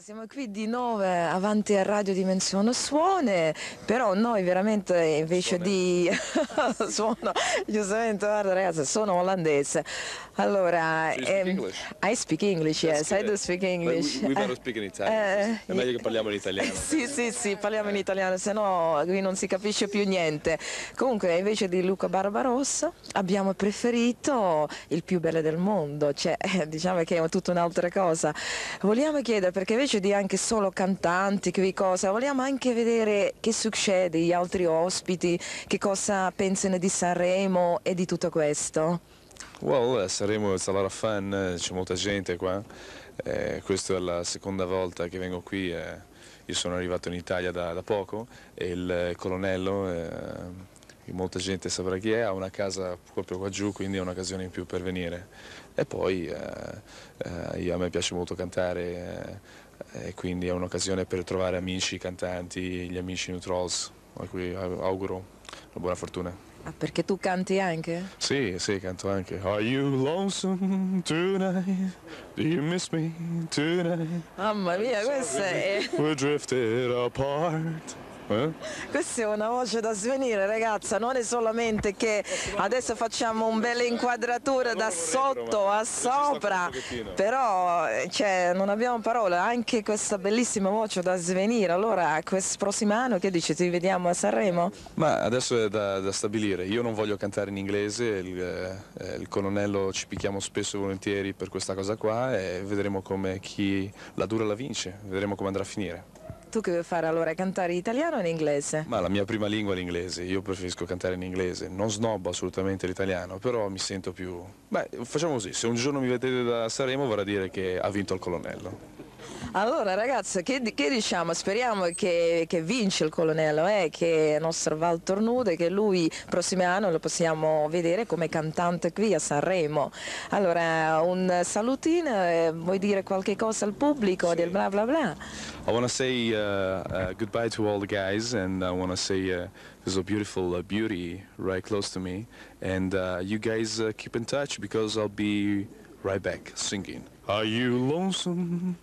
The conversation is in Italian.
siamo qui di nuovo eh, avanti a Radio Dimensione Suone, però noi veramente eh, invece Suone. di suono, giustamente guarda ragazzi, sono olandese. Allora, so speak um, I speak English, yes, I do speak English. We, we better eh, speak in Italian. Uh, È meglio che parliamo in italiano. sì, sì, sì, parliamo in italiano, se no qui non si capisce più niente. Comunque invece di Luca Barbarossa abbiamo preferito il più bello del mondo, cioè diciamo che è tutta un'altra cosa. Vogliamo chiedere perché invece invece di anche solo cantanti, che cosa, vogliamo anche vedere che succede, gli altri ospiti, che cosa pensano di Sanremo e di tutto questo. Wow, a eh, Sanremo it's lot of fun, c'è molta gente qua, eh, questa è la seconda volta che vengo qui, eh, io sono arrivato in Italia da, da poco e il eh, colonnello... Eh, molta gente saprà chi è, ha una casa proprio qua giù, quindi è un'occasione in più per venire. E poi eh, eh, a me piace molto cantare, eh, quindi è un'occasione per trovare amici, cantanti, gli amici New Trolls, a cui auguro una buona fortuna. Ah, perché tu canti anche? Sì, sì, canto anche. Are you lonesome tonight? Do you miss me tonight? Mamma mia, questa è... We're drifted apart. Eh? Questa è una voce da svenire ragazza, non è solamente che adesso facciamo un bella inquadratura da sotto a sopra, però eh, cioè, non abbiamo parole, anche questa bellissima voce da svenire. Allora, questo prossimo anno che dici, ti vediamo a Sanremo? Ma adesso è da, da stabilire, io non voglio cantare in inglese, il, eh, il colonnello ci picchiamo spesso e volentieri per questa cosa qua e vedremo come chi la dura la vince, vedremo come andrà a finire. Tu che vuoi fare allora? Cantare in italiano o in inglese? Ma la mia prima lingua è l'inglese, io preferisco cantare in inglese, non snobbo assolutamente l'italiano, però mi sento più... Beh, facciamo così, se un giorno mi vedete da Saremo vorrà dire che ha vinto il colonnello. Allora ragazzi, che, che diciamo? Speriamo che, che, vince il colonnello, eh? che il nostro Val Tornude, che lui prossimo anno lo possiamo vedere come cantante qui a Sanremo. Allora, un salutino, eh, vuoi dire qualche cosa al pubblico sì. del bla bla bla? I want to say uh, uh, goodbye to all the guys and I want to say uh, there's a beautiful uh, beauty right close to me and uh, you guys uh, keep in touch because I'll be right back singing. Are you lonesome?